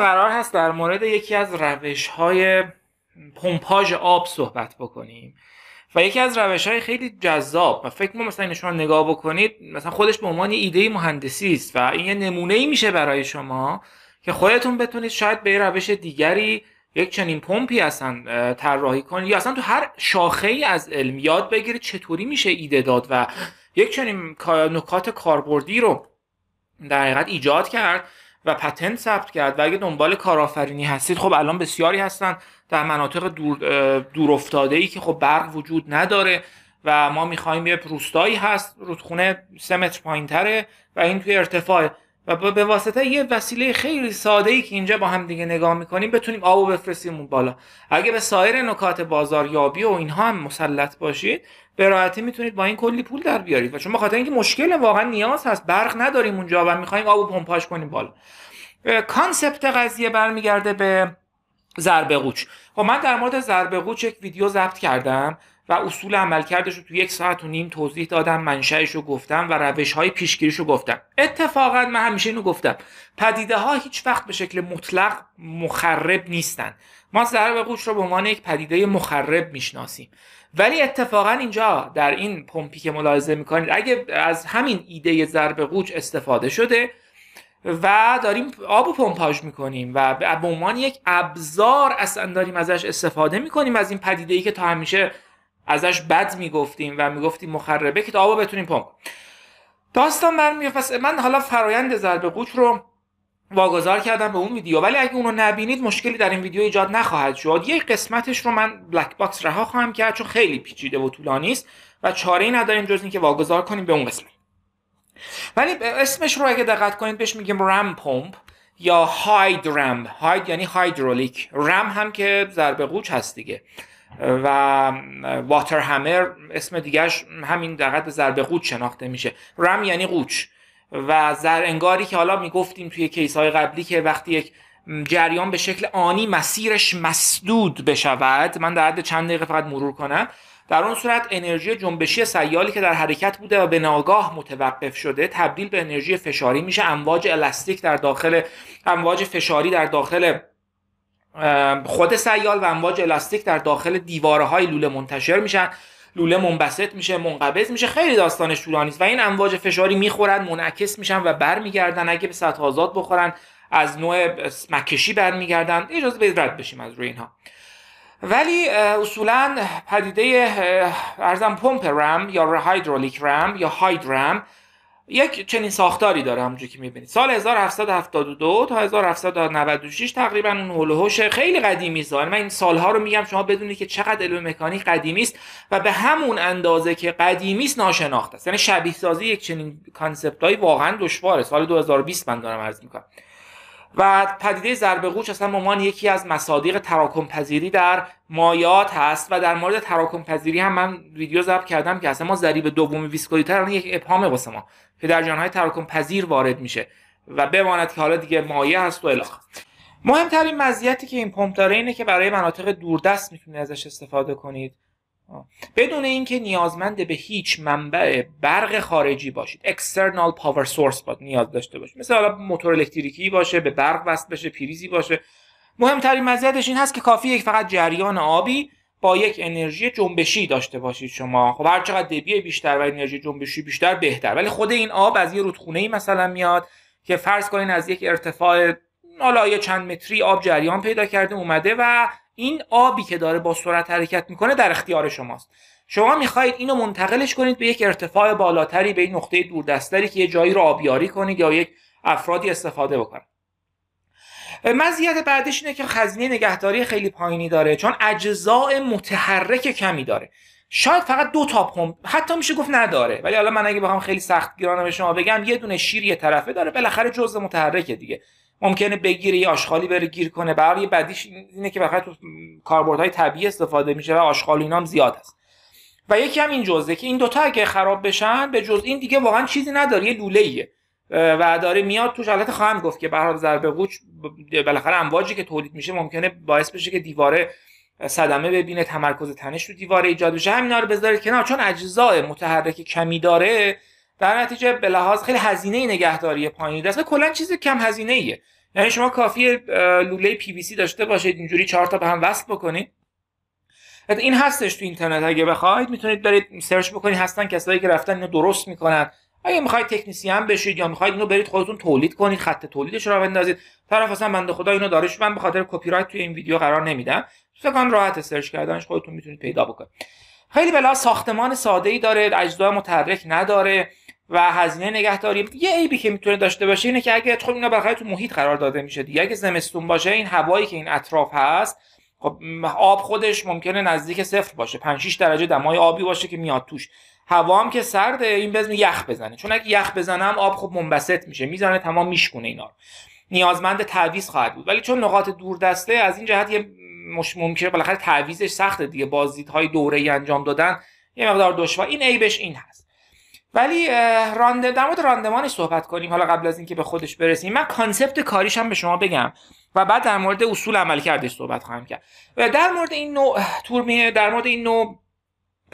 قرار هست در مورد یکی از روش های پمپاژ آب صحبت بکنیم و یکی از روش های خیلی جذاب و فکر ما مثلا شما نگاه بکنید مثلا خودش به عنوان ایده مهندسی است و این یه نمونه ای میشه برای شما که خودتون بتونید شاید به روش دیگری یک چنین پمپی اصلا طراحی کنید یا اصلا تو هر شاخه ای از علم یاد بگیرید چطوری میشه ایده داد و یک چنین نکات کاربردی رو در حقیقت ایجاد کرد و پتنت ثبت کرد و اگه دنبال کارآفرینی هستید خب الان بسیاری هستن در مناطق دور, دور افتاده ای که خب برق وجود نداره و ما میخوایم یه روستایی هست رودخونه سه متر پایین و این توی ارتفاع و به واسطه یه وسیله خیلی ساده ای که اینجا با هم دیگه نگاه میکنیم بتونیم آبو بفرستیم اون بالا اگه به سایر نکات بازاریابی و اینها هم مسلط باشید به راحتی میتونید با این کلی پول در بیارید و چون بخاطر اینکه مشکل واقعا نیاز هست برق نداریم اونجا و میخوایم آبو پمپاش کنیم بالا کانسپت قضیه برمیگرده به ضربه قوچ خب من در مورد ضربه قوچ یک ویدیو ضبط کردم و اصول عملکردش رو تو یک ساعت و نیم توضیح دادم منشأش رو گفتم و روش های پیشگیریش رو گفتم اتفاقا من همیشه اینو گفتم پدیده ها هیچ وقت به شکل مطلق مخرب نیستن ما ضرب قوچ رو به عنوان یک پدیده مخرب میشناسیم ولی اتفاقا اینجا در این پمپی که ملاحظه میکنید اگه از همین ایده ضرب قوچ استفاده شده و داریم آب و پمپاژ میکنیم و به عنوان یک ابزار اصلا داریم ازش استفاده میکنیم از این پدیده ای که تا همیشه ازش بد میگفتیم و میگفتیم مخربه که تا آبا بتونیم پمپ داستان من پس من حالا فرایند ضرب قوچ رو واگذار کردم به اون ویدیو ولی اگه اونو نبینید مشکلی در این ویدیو ایجاد نخواهد شد یک قسمتش رو من بلک باکس رها خواهم کرد چون خیلی پیچیده و طولانی است و چاره ای نداریم جز اینکه واگذار کنیم به اون قسمت ولی اسمش رو اگه دقت کنید بهش میگیم رم پمپ یا هاید رم هاید یعنی هایدرولیک رم هم که ضرب قوچ هست دیگه و واتر همر اسم دیگرش همین دقیقا به ضربه قوچ شناخته میشه رم یعنی قوچ و زر انگاری که حالا میگفتیم توی کیس های قبلی که وقتی یک جریان به شکل آنی مسیرش مسدود بشود من در حد چند دقیقه فقط مرور کنم در اون صورت انرژی جنبشی سیالی که در حرکت بوده و به ناگاه متوقف شده تبدیل به انرژی فشاری میشه امواج الاستیک در داخل امواج فشاری در داخل خود سیال و امواج الاستیک در داخل دیواره های لوله منتشر میشن لوله منبسط میشه منقبض میشه خیلی داستانش طولانی است و این امواج فشاری میخورن منعکس میشن و برمیگردن اگه به سطح آزاد بخورن از نوع مکشی برمیگردن اجازه بدید رد بشیم از روی اینها ولی اصولا پدیده ارزم پمپ رم یا هایدرولیک رم یا هاید رم یک چنین ساختاری داره همونجور که میبینید سال 1772 تا 1796 تقریبا اون هولوهوش خیلی قدیمی زاره یعنی من این سالها رو میگم شما بدونید که چقدر علم مکانیک قدیمی است و به همون اندازه که قدیمی است ناشناخته است یعنی شبیه سازی یک چنین کانسپتایی واقعا دشواره سال 2020 من دارم عرض میکنم و پدیده ضربه قوچ اصلا به یکی از مصادیق تراکم پذیری در مایات هست و در مورد تراکم پذیری هم من ویدیو ضبط کردم که اصلا ما ضریب دوم ویسکولیتر الان یک ابهام واسه ما در جانهای تراکم پذیر وارد میشه و بماند که حالا دیگه مایع هست و الاخ مهمترین مزیتی که این پمپ داره اینه که برای مناطق دوردست میتونید ازش استفاده کنید بدون اینکه نیازمند به هیچ منبع برق خارجی باشید external پاور source باید نیاز داشته باشید مثلا موتور الکتریکی باشه به برق وصل بشه پیریزی باشه مهمترین مزیتش این هست که کافیه فقط جریان آبی با یک انرژی جنبشی داشته باشید شما خب هر چقدر دبی بیشتر و انرژی جنبشی بیشتر بهتر ولی خود این آب از یه رودخونه ای مثلا میاد که فرض کنین از یک ارتفاع حالا چند متری آب جریان پیدا کرده اومده و این آبی که داره با سرعت حرکت میکنه در اختیار شماست شما میخواهید اینو منتقلش کنید به یک ارتفاع بالاتری به این نقطه دوردستری که یه جایی رو آبیاری کنید یا یک افرادی استفاده بکنید مزیت بعدش اینه که خزینه نگهداری خیلی پایینی داره چون اجزاء متحرک کمی داره شاید فقط دو تا پمپ حتی میشه گفت نداره ولی حالا من اگه بخوام خیلی سخت گیرانه به شما بگم یه دونه شیر یه طرفه داره بالاخره جزء متحرکه دیگه ممکنه بگیره یه آشغالی بره گیر کنه برای بعدیش اینه که فقط تو کاربردهای طبیعی استفاده میشه و آشغال اینا هم زیاد هست و یکی هم این جزه که این دوتا اگه خراب بشن به جز این دیگه واقعا چیزی نداره یه لوله ایه و داره میاد توش حالت خواهم گفت که به حال ضربه قوچ بالاخره امواجی که تولید میشه ممکنه باعث بشه که دیواره صدمه ببینه تمرکز تنش تو دیواره ایجاد بشه همینا رو بذارید کنار چون اجزای متحرک کمی داره در نتیجه به لحاظ خیلی هزینه نگهداری پایین دست کلا چیز کم هزینه ایه یعنی شما کافی لوله پی سی داشته باشید اینجوری چهار تا به هم وصل بکنید این هستش تو اینترنت اگه بخواید میتونید برید سرچ بکنید هستن کسایی که رفتن اینو درست میکنن اگه میخواید تکنسیان بشید یا میخواید اینو برید خودتون تولید کنید خط تولیدش رو بندازید طرف اصلا بنده خدا اینو داره من به خاطر کپی رایت توی این ویدیو قرار نمیدم فکر راحت سرچ کردنش خودتون میتونید پیدا بکنید خیلی بلا ساختمان ساده ای داره اجزای متحرک نداره و هزینه نگهداری یه عیبی که میتونه داشته باشه اینه که اگه خب اینا بالاخره تو محیط قرار داده میشه دیگه اگه زمستون باشه این هوایی که این اطراف هست خب آب خودش ممکنه نزدیک صفر باشه 5 6 درجه دمای آبی باشه که میاد توش هوا هم که سرده این بزن یخ بزنه چون اگه یخ بزنم آب خب منبسط میشه میزنه تمام میشکونه اینا رو نیازمند تعویض خواهد بود ولی چون نقاط دور دسته از این جهت یه مش ممکنه بالاخره تعویضش سخته دیگه بازدیدهای دوره ای انجام دادن یه مقدار دشوار این عیبش این هست ولی رانده در مورد راندمانش صحبت کنیم حالا قبل از اینکه به خودش برسیم من کانسپت کاریش هم به شما بگم و بعد در مورد اصول عمل کردش صحبت خواهم کرد در مورد این نوع در مورد این نوع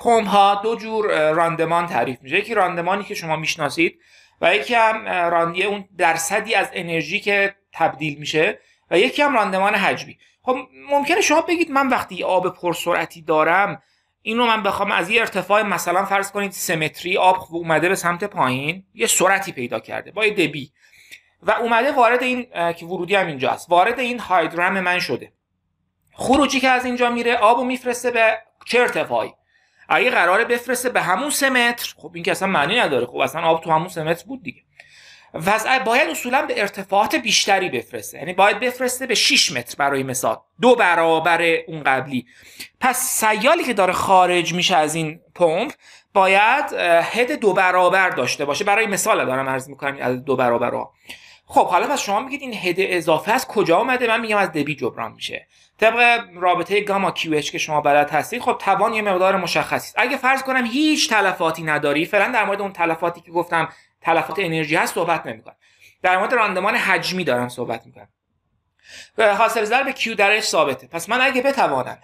ها دو جور راندمان تعریف میشه یکی راندمانی که شما میشناسید و یکی هم راندیه اون درصدی از انرژی که تبدیل میشه و یکی هم راندمان حجمی خب ممکنه شما بگید من وقتی آب پرسرعتی دارم رو من بخوام از یه ارتفاع مثلا فرض کنید سمتری آب خب اومده به سمت پایین یه سرعتی پیدا کرده با یه دبی و اومده وارد این که ورودی هم اینجا است وارد این هایدرام من شده خروجی که از اینجا میره آبو میفرسته به چه ارتفاعی اگه قراره بفرسته به همون سمتر خب این که اصلا معنی نداره خب اصلا آب تو همون سمتر بود دیگه وضع باید اصولا به ارتفاعات بیشتری بفرسته یعنی باید بفرسته به 6 متر برای مثال دو برابر اون قبلی پس سیالی که داره خارج میشه از این پمپ باید هد دو برابر داشته باشه برای مثال دارم عرض میکنم از دو برابر ها خب حالا پس شما میگید این هد اضافه از کجا آمده من میگم از دبی جبران میشه طبق رابطه گاما کیو که شما بلد هستید خب توان یه مقدار مشخصی اگه فرض کنم هیچ تلفاتی نداری فعلا در مورد اون تلفاتی که گفتم تلفات انرژی هست صحبت نمیکنم در مورد راندمان حجمی دارم صحبت میکنم حاصل ضرب Q درش ثابته پس من اگه بتوانم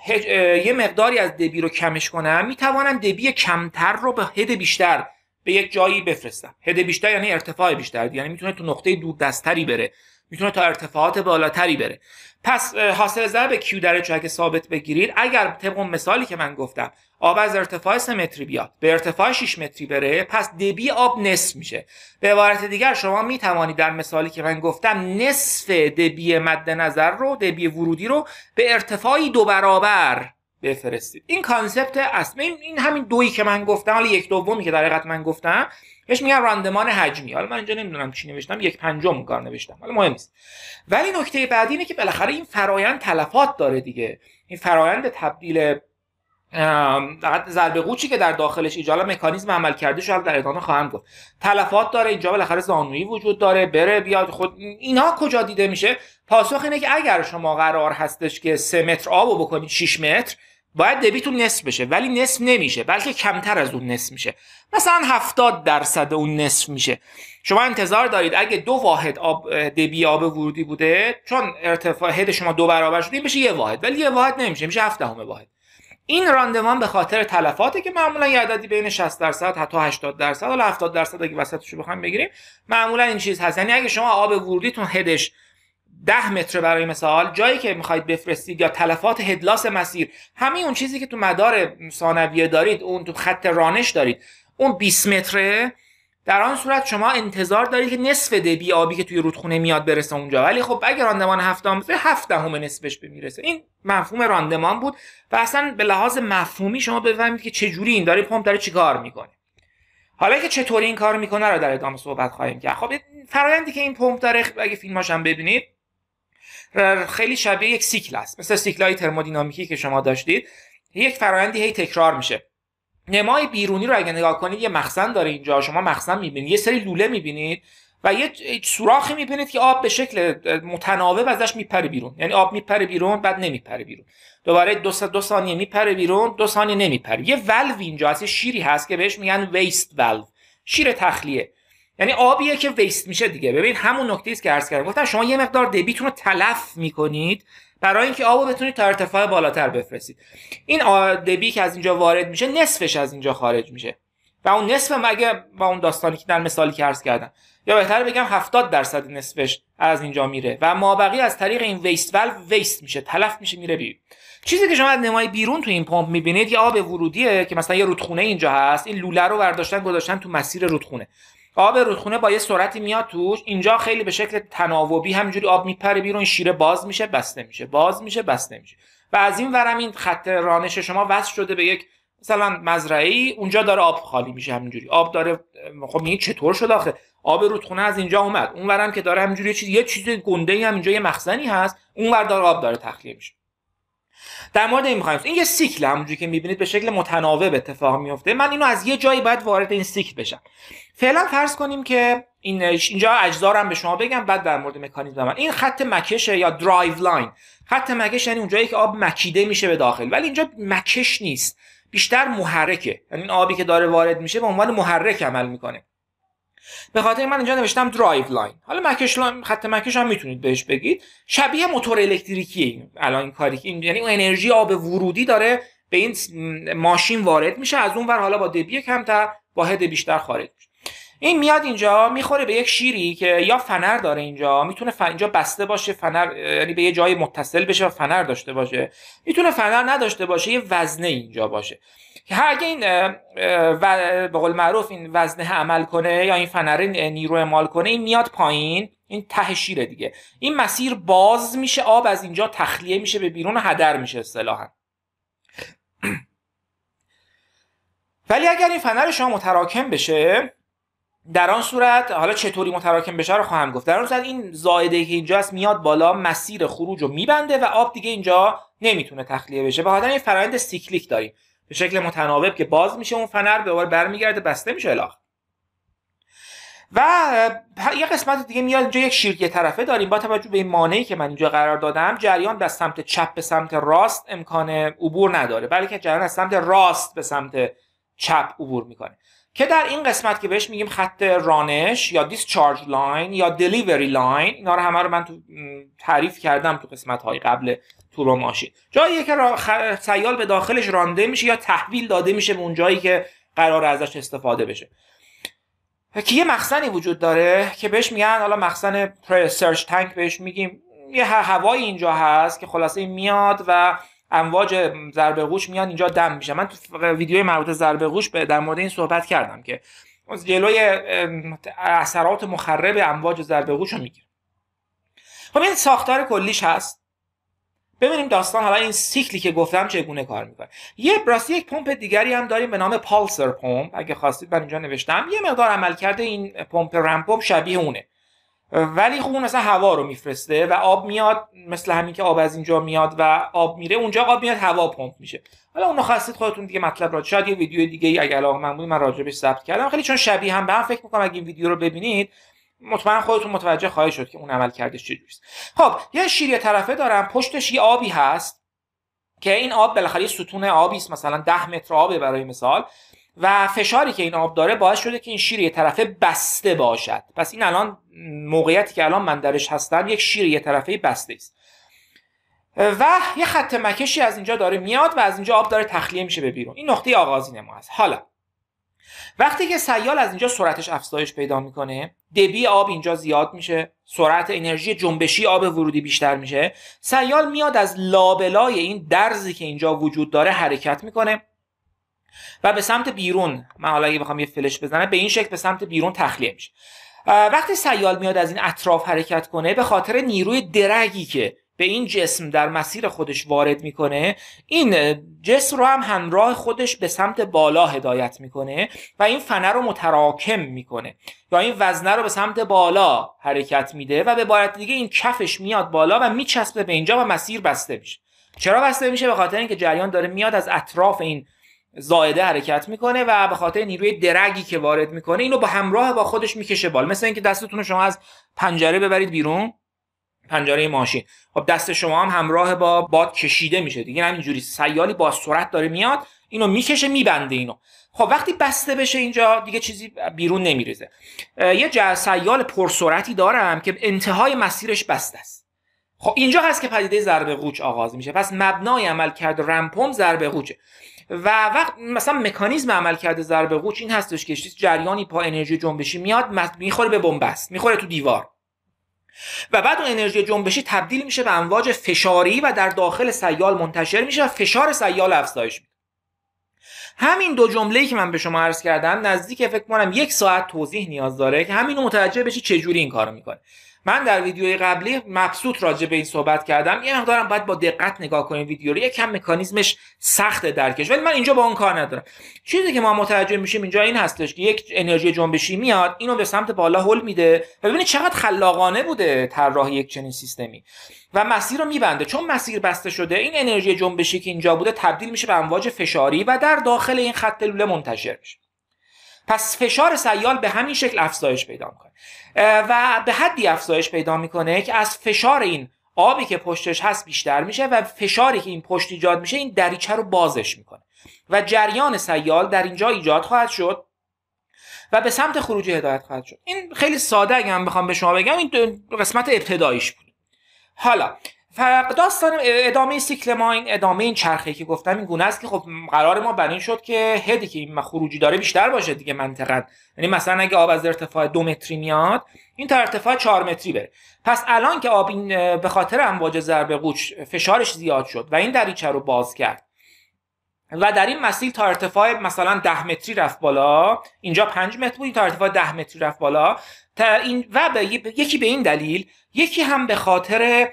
یه مقداری از دبی رو کمش کنم میتوانم دبی کمتر رو به هد بیشتر به یک جایی بفرستم هد بیشتر یعنی ارتفاع بیشتر یعنی میتونه تو نقطه دستری بره میتونه تا ارتفاعات بالاتری بره پس حاصل ضرب Q چه اگه ثابت بگیرید اگر طبق مثالی که من گفتم آب از ارتفاع 3 متری بیاد به ارتفاع 6 متری بره پس دبی آب نصف میشه به عبارت دیگر شما می در مثالی که من گفتم نصف دبی مد نظر رو دبی ورودی رو به ارتفاعی دو برابر بفرستید این کانسپت اصلی این همین دویی که من گفتم حالا یک دومی که در من گفتم بهش میگن راندمان حجمی حالا من اینجا نمیدونم چی نوشتم یک پنجم کار نوشتم حالا مهم نیست ولی نکته بعدی اینه که بالاخره این فرایند تلفات داره دیگه این فرایند تبدیل ضربه قوچی که در داخلش ایجالا مکانیزم عمل کرده شو در ادامه خواهم گفت تلفات داره اینجا بالاخره زانویی وجود داره بره بیاد خود اینها کجا دیده میشه پاسخ اینه که اگر شما قرار هستش که سه متر آب بکنید 6 متر باید دبیتون نصف بشه ولی نصف نمیشه بلکه کمتر از اون نصف میشه مثلا 70 درصد اون نصف میشه شما انتظار دارید اگه دو واحد آب دبی آب ورودی بوده چون ارتفاع هد شما دو برابر شده این بشه یه واحد ولی یه واحد نمیشه میشه هفت دهم واحد این راندمان به خاطر تلفاتی که معمولا یه عددی بین 60 درصد حتی 80 درصد حالا 70 درصد اگه وسطش رو بخوایم بگیریم معمولا این چیز هست یعنی اگه شما آب ورودیتون هدش ده متر برای مثال جایی که میخواید بفرستید یا تلفات هدلاس مسیر همین اون چیزی که تو مدار ثانویه دارید اون تو خط رانش دارید اون 20 متره در آن صورت شما انتظار دارید که نصف دبی آبی که توی رودخونه میاد برسه اونجا ولی خب اگر راندمان هفتم باشه هفت نصفش به میرسه این مفهوم راندمان بود و اصلا به لحاظ مفهومی شما بفهمید که چه جوری این داره پمپ داره چیکار میکنه حالا که چطوری این کار میکنه رو در ادامه صحبت خواهیم کرد خب فرایندی که این پمپ داره اگه ببینید خیلی شبیه یک سیکل است مثل سیکل های ترمودینامیکی که شما داشتید یک فرایندی هی تکرار میشه نمای بیرونی رو اگه نگاه کنید یه مخزن داره اینجا شما مخزن میبینید یه سری لوله میبینید و یه سوراخی میبینید که آب به شکل متناوب ازش میپره بیرون یعنی آب میپره بیرون بعد نمیپره بیرون دوباره دو, دو ثانیه میپره بیرون دو ثانیه نمیپره یه ولو اینجا هست شیری هست که بهش میگن ویست ولو شیر تخلیه یعنی آبیه که ویست میشه دیگه ببین همون نکته است که عرض کردم گفتم شما یه مقدار دبیتون رو تلف میکنید برای اینکه آب بتونید تا ارتفاع بالاتر بفرستید این دبی که از اینجا وارد میشه نصفش از اینجا خارج میشه و اون نصف مگه با اون داستانی که در مثالی که عرض کردم یا بهتر بگم 70 درصد نصفش از اینجا میره و مابقی از طریق این ویست ولو ویست میشه تلف میشه میره بیرون چیزی که شما از نمای بیرون تو این پمپ میبینید یه آب ورودیه که مثلا یه رودخونه اینجا هست این لوله رو برداشتن گذاشتن تو مسیر رودخونه آب رودخونه با یه سرعتی میاد توش اینجا خیلی به شکل تناوبی همینجوری آب میپره بیرون شیره باز میشه بسته میشه باز میشه بسته میشه و از این ورم این خط رانش شما وصل شده به یک مثلا مزرعه ای، اونجا داره آب خالی میشه همینجوری آب داره خب میگه چطور شد آخه آب رودخونه از اینجا اومد اون که داره همینجوری یه چیز یه چیز گنده ای هم اینجا یه مخزنی هست اون داره آب داره تخلیه میشه در مورد این میخوایم این یه سیکل همونجوری که میبینید به شکل متناوب اتفاق میفته من اینو از یه جایی باید وارد این سیکل بشم فعلا فرض کنیم که این اینجا اجزا هم به شما بگم بعد در مورد مکانیزم من این خط مکشه یا درایو لاین خط مکش یعنی اونجایی که آب مکیده میشه به داخل ولی اینجا مکش نیست بیشتر محرکه یعنی این آبی که داره وارد میشه به عنوان محرک عمل میکنه به خاطر من اینجا نوشتم درایو لاین حالا مکش خط مکش هم میتونید بهش بگید شبیه موتور الکتریکی الان این کاری که یعنی اون انرژی آب ورودی داره به این ماشین وارد میشه از اون ور حالا با دبی کمتر واحد بیشتر خارج میشه این میاد اینجا میخوره به یک شیری که یا فنر داره اینجا میتونه اینجا بسته باشه فنر یعنی به یه جای متصل بشه و فنر داشته باشه میتونه فنر نداشته باشه یه وزنه اینجا باشه که اگه این به قول معروف این وزنه عمل کنه یا این فنره نیرو اعمال کنه این میاد پایین این ته دیگه این مسیر باز میشه آب از اینجا تخلیه میشه به بیرون و هدر میشه اصطلاحا ولی اگر این فنر شما متراکم بشه در آن صورت حالا چطوری متراکم بشه رو خواهم گفت در آن صورت این زائده که اینجاست میاد بالا مسیر خروج رو میبنده و آب دیگه اینجا نمیتونه تخلیه بشه به خاطر این فرآیند سیکلیک داریم به شکل متناوب که باز میشه اون فنر دوباره برمیگرده بسته میشه الاخ و یه قسمت دیگه میاد اینجا یک شیرگه طرفه داریم با توجه به این مانعی که من اینجا قرار دادم جریان از سمت چپ به سمت راست امکان عبور نداره بلکه جریان از سمت راست به سمت چپ عبور میکنه که در این قسمت که بهش میگیم خط رانش یا دیسچارج لاین یا دلیوری لاین اینا رو همه رو من تو تعریف کردم تو قسمت های قبل رو ماشین جایی که سیال به داخلش رانده میشه یا تحویل داده میشه به اون جایی که قرار ازش استفاده بشه که یه مخزنی وجود داره که بهش میگن حالا مخزن سرچ تانک بهش میگیم یه هوایی اینجا هست که خلاصه میاد و امواج ضربه قوش میان اینجا دم میشه من تو ویدیوی مربوط ضربه قوش در مورد این صحبت کردم که جلوی اثرات مخرب امواج ضربه قوش رو میگیره خب این ساختار کلیش هست ببینیم داستان حالا این سیکلی که گفتم چگونه کار میکنه یه یک پمپ دیگری هم داریم به نام پالسر پمپ اگه خواستید من اینجا نوشتم یه مقدار عملکرد این پمپ رمپوب شبیه اونه ولی خب اون مثلا هوا رو میفرسته و آب میاد مثل همین که آب از اینجا میاد و آب میره اونجا آب میاد هوا پمپ میشه حالا اونو خواستید خودتون دیگه مطلب را شاید یه ویدیو دیگه ای اگه علاقه من من راجبش ثبت کردم خیلی چون شبیه هم به هم فکر میکنم اگه این ویدیو رو ببینید مطمئن خودتون متوجه خواهید شد که اون عمل کردش چجوریست خب یه شیر یه طرفه دارم پشتش یه آبی هست که این آب بالاخره ستون آبی است مثلا ده متر آبه برای مثال و فشاری که این آب داره باعث شده که این شیر یه طرفه بسته باشد پس این الان موقعیتی که الان من درش هستم یک شیر یه طرفه بسته است و یه خط مکشی از اینجا داره میاد و از اینجا آب داره تخلیه میشه به بیرون این نقطه آغازین ما هست حالا وقتی که سیال از اینجا سرعتش افزایش پیدا میکنه دبی آب اینجا زیاد میشه سرعت انرژی جنبشی آب ورودی بیشتر میشه سیال میاد از لابلای این درزی که اینجا وجود داره حرکت میکنه و به سمت بیرون من حالا اگه بخوام یه فلش بزنم به این شکل به سمت بیرون تخلیه میشه وقتی سیال میاد از این اطراف حرکت کنه به خاطر نیروی درگی که به این جسم در مسیر خودش وارد میکنه این جسم رو هم همراه خودش به سمت بالا هدایت میکنه و این فنه رو متراکم میکنه یا این وزنه رو به سمت بالا حرکت میده و به عبارت دیگه این کفش میاد بالا و میچسبه به اینجا و مسیر بسته میشه چرا بسته میشه به خاطر اینکه جریان داره میاد از اطراف این زائده حرکت میکنه و به خاطر نیروی درگی که وارد میکنه اینو با همراه با خودش میکشه بالا مثل اینکه دستتون شما از پنجره ببرید بیرون پنجره ماشین خب دست شما هم همراه با باد کشیده میشه دیگه یعنی همینجوری سیالی با سرعت داره میاد اینو میکشه میبنده اینو خب وقتی بسته بشه اینجا دیگه چیزی بیرون نمیریزه یه سیال پرسرعتی دارم که انتهای مسیرش بسته است خب اینجا هست که پدیده ضربه قوچ آغاز میشه پس مبنای عمل کرد رمپوم ضربه قوچه و وقت مثلا مکانیزم عمل کرده ضربه قوچ این هستش که جریانی پا انرژی جنبشی میاد میخوره به بنبست میخوره تو دیوار و بعد اون انرژی جنبشی تبدیل میشه به امواج فشاری و در داخل سیال منتشر میشه و فشار سیال افزایش میده همین دو جمله‌ای که من به شما عرض کردم نزدیک فکر کنم یک ساعت توضیح نیاز داره که همینو متوجه بشی چه جوری این کارو میکنه من در ویدیوی قبلی مبسوط راجع به این صحبت کردم یه مقدارم باید با دقت نگاه کنیم ویدیو رو یکم مکانیزمش سخت درکش ولی من اینجا با اون کار ندارم چیزی که ما متوجه میشیم اینجا این هستش که یک انرژی جنبشی میاد اینو به سمت بالا هل میده و ببینید چقدر خلاقانه بوده طراحی یک چنین سیستمی و مسیر رو میبنده چون مسیر بسته شده این انرژی جنبشی که اینجا بوده تبدیل میشه به امواج فشاری و در داخل این خط لوله منتشر میشه پس فشار سیال به همین شکل افزایش پیدا میکنه و به حدی افزایش پیدا میکنه که از فشار این آبی که پشتش هست بیشتر میشه و فشاری که این پشت ایجاد میشه این دریچه رو بازش میکنه و جریان سیال در اینجا ایجاد خواهد شد و به سمت خروجی هدایت خواهد شد این خیلی ساده اگه من بخوام به شما بگم این قسمت ابتداییش بود حالا داستان ادامه سیکل ما این ادامه این چرخه که گفتم این گونه است که خب قرار ما بر این شد که هدی که این خروجی داره بیشتر باشه دیگه منطقا یعنی مثلا اگه آب از ارتفاع دو متری میاد این تا ارتفاع چهار متری بره پس الان که آب این به خاطر امواج ضرب قوچ فشارش زیاد شد و این دریچه رو باز کرد و در این مسیر تا ارتفاع مثلا ده متری رفت بالا اینجا پنج متر بود تا ارتفاع ده متری رفت بالا تا این و به یکی به این دلیل یکی هم به خاطر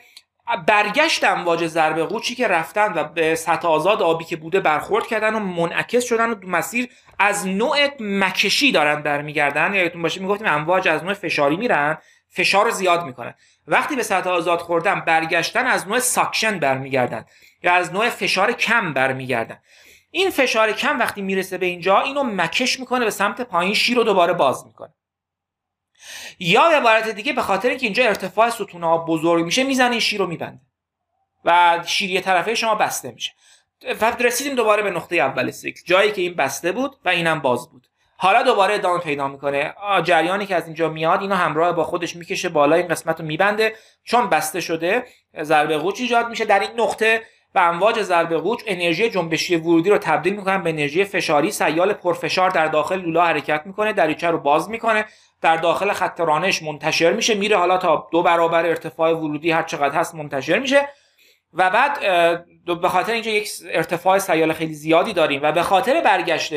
برگشت امواج ضربه قوچی که رفتن و به سطح آزاد آبی که بوده برخورد کردن و منعکس شدن و مسیر از نوع مکشی دارن برمیگردن یادتون باشه میگفتیم امواج از نوع فشاری میرن فشار زیاد میکنن وقتی به سطح آزاد خوردن برگشتن از نوع ساکشن برمیگردن یا از نوع فشار کم برمیگردن این فشار کم وقتی میرسه به اینجا اینو مکش میکنه به سمت پایین شیر رو دوباره باز میکنه یا به عبارت دیگه به خاطر اینکه اینجا ارتفاع ستون ها بزرگ میشه میزنه شیر رو میبنده و شیریه طرفه شما بسته میشه فقط رسیدیم دوباره به نقطه اول سیکل جایی که این بسته بود و اینم باز بود حالا دوباره ادامه پیدا میکنه جریانی که از اینجا میاد اینو همراه با خودش میکشه بالا این قسمت رو میبنده چون بسته شده ضربه قوچ ایجاد میشه در این نقطه و امواج ضربه قوچ انرژی جنبشی ورودی رو تبدیل میکنن به انرژی فشاری سیال پرفشار در داخل لولا حرکت میکنه دریچه رو باز میکنه در داخل خط رانش منتشر میشه میره حالا تا دو برابر ارتفاع ورودی هر چقدر هست منتشر میشه و بعد به خاطر اینکه یک ارتفاع سیال خیلی زیادی داریم و به خاطر برگشت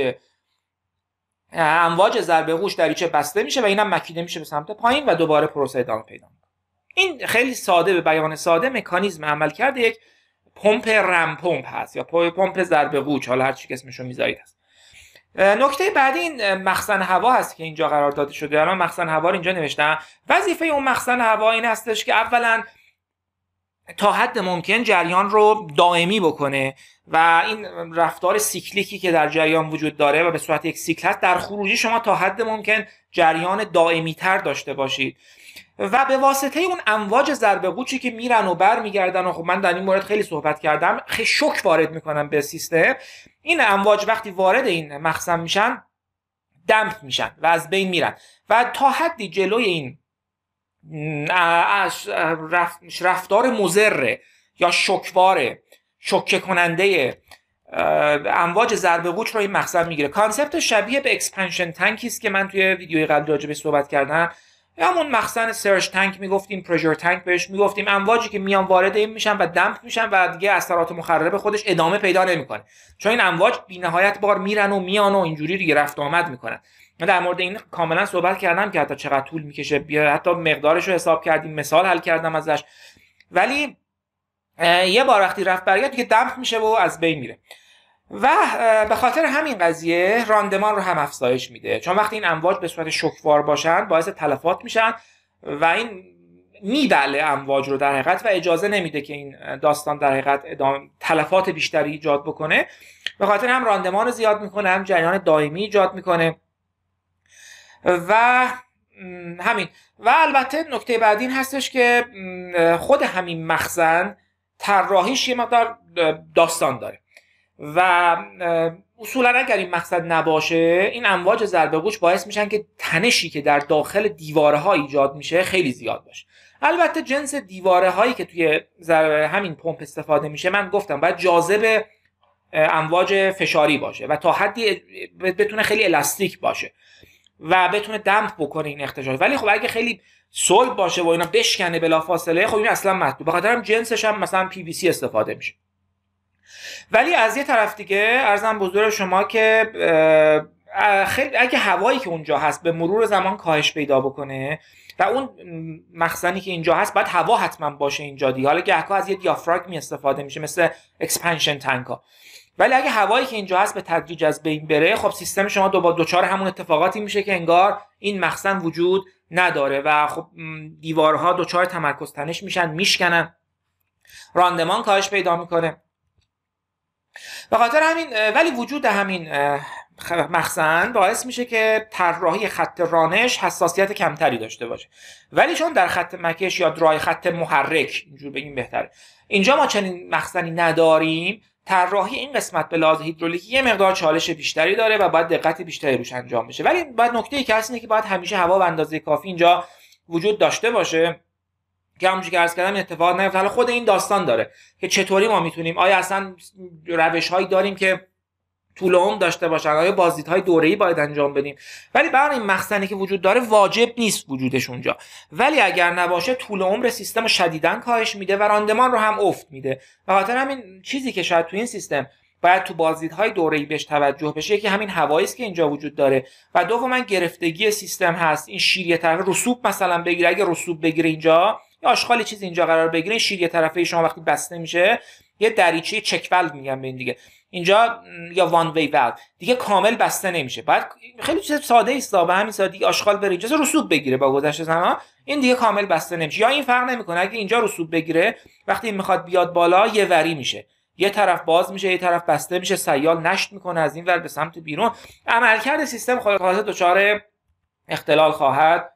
امواج ضربه قوش دریچه بسته میشه و اینم مکیده میشه به سمت پایین و دوباره پروسه ادامه پیدا میکنه این خیلی ساده به بیان ساده مکانیزم عمل کرده یک پمپ رم پمپ هست یا پمپ ضربه غوش حالا هر چی اسمشو میذارید نکته بعدی این مخزن هوا هست که اینجا قرار داده شده الان مخزن هوا رو اینجا نوشتم وظیفه اون مخزن هوا این هستش که اولا تا حد ممکن جریان رو دائمی بکنه و این رفتار سیکلیکی که در جریان وجود داره و به صورت یک سیکل هست در خروجی شما تا حد ممکن جریان دائمی تر داشته باشید و به واسطه اون امواج ضربه قوچی که میرن و بر میگردن و خب من در این مورد خیلی صحبت کردم خیلی شک وارد میکنم به سیستم این امواج وقتی وارد این مخزن میشن دمپ میشن و از بین میرن و تا حدی جلوی این رفتار مزره یا شکواره شکه کننده امواج ضربه قوچ رو این مخزن میگیره کانسپت شبیه به اکسپنشن تنکی که من توی ویدیوی قبل راجع صحبت کردم همون مخزن سرچ تانک میگفتیم پرژر تنک بهش میگفتیم امواجی که میان وارد این میشن و دمپ میشن و دیگه اثرات مخرب خودش ادامه پیدا نمیکنه چون این امواج بینهایت بار میرن و میان و اینجوری دیگه رفت آمد میکنن من در مورد این کاملا صحبت کردم که حتی چقدر طول میکشه بیا حتی مقدارش رو حساب کردیم مثال حل کردم ازش ولی یه بار وقتی رفت برگرد که دمپ میشه و از بین میره و به خاطر همین قضیه راندمان رو هم افزایش میده چون وقتی این امواج به صورت شکوار باشن باعث تلفات میشن و این میبله امواج رو در حقیقت و اجازه نمیده که این داستان در حقیقت ادام... تلفات بیشتری ایجاد بکنه به خاطر هم راندمان رو زیاد میکنه هم جریان دائمی ایجاد میکنه و همین و البته نکته بعدی این هستش که خود همین مخزن طراحیش یه مقدار داستان داره و اصولا اگر این مقصد نباشه این امواج ضربه گوش باعث میشن که تنشی که در داخل دیواره ها ایجاد میشه خیلی زیاد باشه البته جنس دیواره هایی که توی همین پمپ استفاده میشه من گفتم باید جاذب امواج فشاری باشه و تا حدی بتونه خیلی الاستیک باشه و بتونه دمپ بکنه این اختشاش ولی خب اگه خیلی صلب باشه و اینا بشکنه فاصله خب این اصلا محدود بخاطر هم جنسش هم مثلا پی وی سی استفاده میشه ولی از یه طرف دیگه ارزم بزرگ شما که خیلی اگه هوایی که اونجا هست به مرور زمان کاهش پیدا بکنه و اون مخزنی که اینجا هست باید هوا حتما باشه اینجا دی حالا گهگاه از یه دیافراگم می استفاده میشه مثل اکسپنشن تنکا ها ولی اگه هوایی که اینجا هست به تدریج از بین بره خب سیستم شما دوباره دوچار همون اتفاقاتی میشه که انگار این مخزن وجود نداره و خب دیوارها دوچار تمرکز تنش میشن میشکنن راندمان کاهش پیدا میکنه به خاطر همین ولی وجود همین مخزن باعث میشه که طراحی خط رانش حساسیت کمتری داشته باشه ولی چون در خط مکش یا درای خط محرک اینجور بگیم بهتره اینجا ما چنین مخزنی نداریم طراحی این قسمت به لحاظ هیدرولیکی یه مقدار چالش بیشتری داره و باید دقت بیشتری روش انجام بشه ولی باید نکته ای که هست اینه که باید همیشه هوا و اندازه کافی اینجا وجود داشته باشه که همونجوری که عرض کردم اتفاق نیفته حالا خود این داستان داره که چطوری ما میتونیم آیا اصلا روش هایی داریم که طول عمر داشته باشن آیا بازدیدهای ای باید انجام بدیم ولی برای این مخزنی که وجود داره واجب نیست وجودش اونجا ولی اگر نباشه طول عمر سیستم رو کاهش میده و راندمان رو هم افت میده و خاطر همین چیزی که شاید تو این سیستم باید تو بازدیدهای ای بهش توجه بشه یکی همین هوایی که اینجا وجود داره و دوم من گرفتگی سیستم هست این شیریه طرف رسوب مثلا بگیره اگه رسوب بگیره اینجا یه آشغال چیز اینجا قرار بگیره شیر یه طرفه شما وقتی بسته میشه یه دریچه چکول میگن به این دیگه اینجا یا وان وی ولو دیگه کامل بسته نمیشه بعد خیلی چیز ساده است به همین سادگی آشغال بره اینجا رسوب بگیره با گذشت زمان این دیگه کامل بسته نمیشه یا این فرق نمیکنه اگه اینجا رسوب بگیره وقتی میخواد بیاد بالا یه وری میشه یه طرف باز میشه یه طرف بسته میشه سیال نشت میکنه از این ور به سمت بیرون عملکرد سیستم خلاصه دچار اختلال خواهد